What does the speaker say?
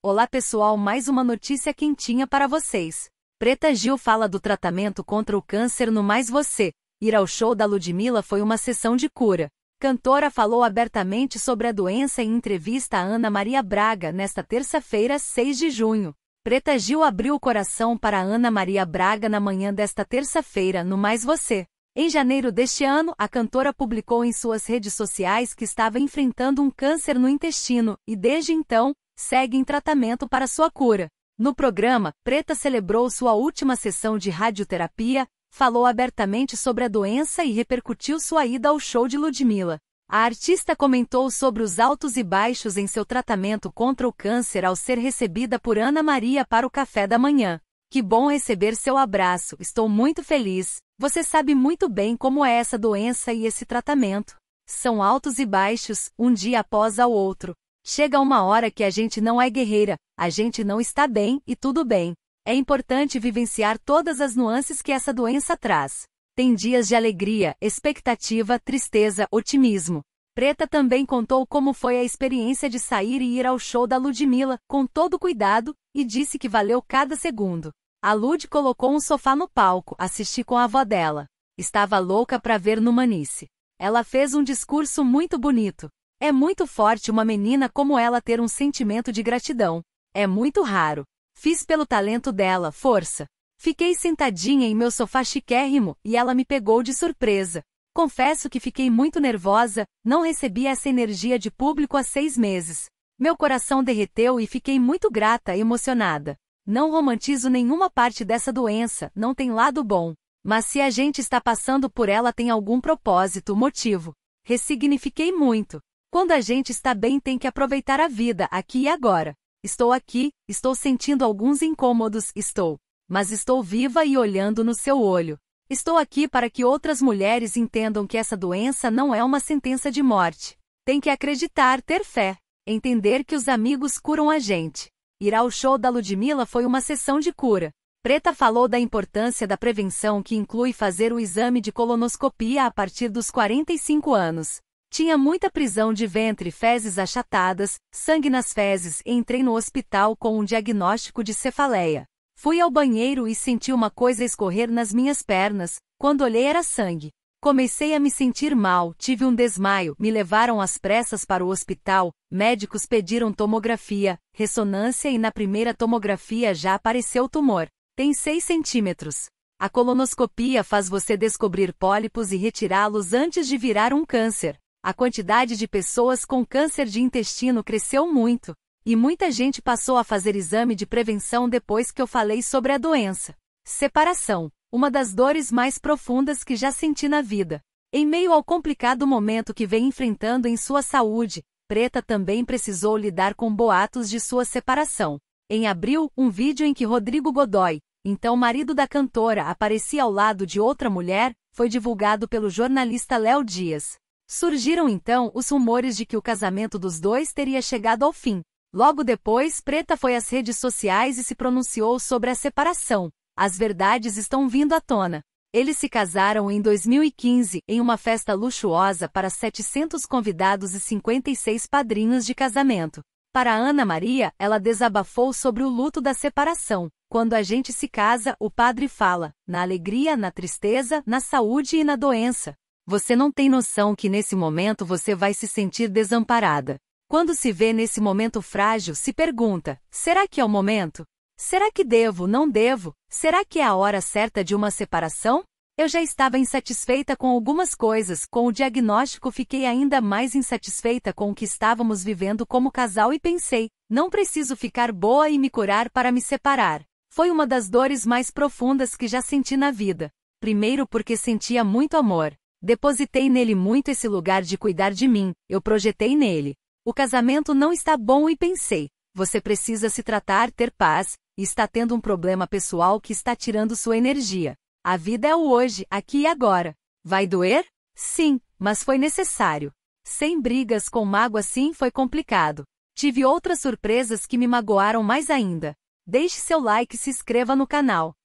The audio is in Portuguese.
Olá pessoal, mais uma notícia quentinha para vocês. Preta Gil fala do tratamento contra o câncer no Mais Você. Ir ao show da Ludmilla foi uma sessão de cura. Cantora falou abertamente sobre a doença em entrevista a Ana Maria Braga nesta terça-feira, 6 de junho. Preta Gil abriu o coração para Ana Maria Braga na manhã desta terça-feira no Mais Você. Em janeiro deste ano, a cantora publicou em suas redes sociais que estava enfrentando um câncer no intestino e desde então seguem tratamento para sua cura. No programa, Preta celebrou sua última sessão de radioterapia, falou abertamente sobre a doença e repercutiu sua ida ao show de Ludmilla. A artista comentou sobre os altos e baixos em seu tratamento contra o câncer ao ser recebida por Ana Maria para o café da manhã. Que bom receber seu abraço, estou muito feliz. Você sabe muito bem como é essa doença e esse tratamento. São altos e baixos, um dia após ao outro. Chega uma hora que a gente não é guerreira, a gente não está bem e tudo bem. É importante vivenciar todas as nuances que essa doença traz. Tem dias de alegria, expectativa, tristeza, otimismo. Preta também contou como foi a experiência de sair e ir ao show da Ludmilla, com todo cuidado, e disse que valeu cada segundo. A Lud colocou um sofá no palco, assisti com a avó dela. Estava louca para ver no Manice. Ela fez um discurso muito bonito. É muito forte uma menina como ela ter um sentimento de gratidão. É muito raro. Fiz pelo talento dela, força. Fiquei sentadinha em meu sofá chiquérrimo e ela me pegou de surpresa. Confesso que fiquei muito nervosa, não recebi essa energia de público há seis meses. Meu coração derreteu e fiquei muito grata, emocionada. Não romantizo nenhuma parte dessa doença, não tem lado bom. Mas se a gente está passando por ela tem algum propósito, motivo. Ressignifiquei muito. Quando a gente está bem, tem que aproveitar a vida, aqui e agora. Estou aqui, estou sentindo alguns incômodos, estou. Mas estou viva e olhando no seu olho. Estou aqui para que outras mulheres entendam que essa doença não é uma sentença de morte. Tem que acreditar, ter fé. Entender que os amigos curam a gente. Ir ao show da Ludmilla foi uma sessão de cura. Preta falou da importância da prevenção que inclui fazer o exame de colonoscopia a partir dos 45 anos. Tinha muita prisão de ventre, fezes achatadas, sangue nas fezes entrei no hospital com um diagnóstico de cefaleia. Fui ao banheiro e senti uma coisa escorrer nas minhas pernas, quando olhei era sangue. Comecei a me sentir mal, tive um desmaio, me levaram às pressas para o hospital, médicos pediram tomografia, ressonância e na primeira tomografia já apareceu o tumor. Tem 6 centímetros. A colonoscopia faz você descobrir pólipos e retirá-los antes de virar um câncer a quantidade de pessoas com câncer de intestino cresceu muito, e muita gente passou a fazer exame de prevenção depois que eu falei sobre a doença. Separação uma das dores mais profundas que já senti na vida. Em meio ao complicado momento que vem enfrentando em sua saúde, Preta também precisou lidar com boatos de sua separação. Em abril, um vídeo em que Rodrigo Godoy, então marido da cantora, aparecia ao lado de outra mulher, foi divulgado pelo jornalista Léo Dias. Surgiram então os rumores de que o casamento dos dois teria chegado ao fim. Logo depois, Preta foi às redes sociais e se pronunciou sobre a separação. As verdades estão vindo à tona. Eles se casaram em 2015 em uma festa luxuosa para 700 convidados e 56 padrinhos de casamento. Para Ana Maria, ela desabafou sobre o luto da separação. Quando a gente se casa, o padre fala: na alegria, na tristeza, na saúde e na doença. Você não tem noção que nesse momento você vai se sentir desamparada. Quando se vê nesse momento frágil, se pergunta: será que é o momento? Será que devo, não devo? Será que é a hora certa de uma separação? Eu já estava insatisfeita com algumas coisas, com o diagnóstico fiquei ainda mais insatisfeita com o que estávamos vivendo como casal e pensei: não preciso ficar boa e me curar para me separar. Foi uma das dores mais profundas que já senti na vida. Primeiro porque sentia muito amor, Depositei nele muito esse lugar de cuidar de mim, eu projetei nele. O casamento não está bom e pensei, você precisa se tratar, ter paz, e está tendo um problema pessoal que está tirando sua energia. A vida é o hoje, aqui e agora. Vai doer? Sim, mas foi necessário. Sem brigas com mágoa sim foi complicado. Tive outras surpresas que me magoaram mais ainda. Deixe seu like e se inscreva no canal.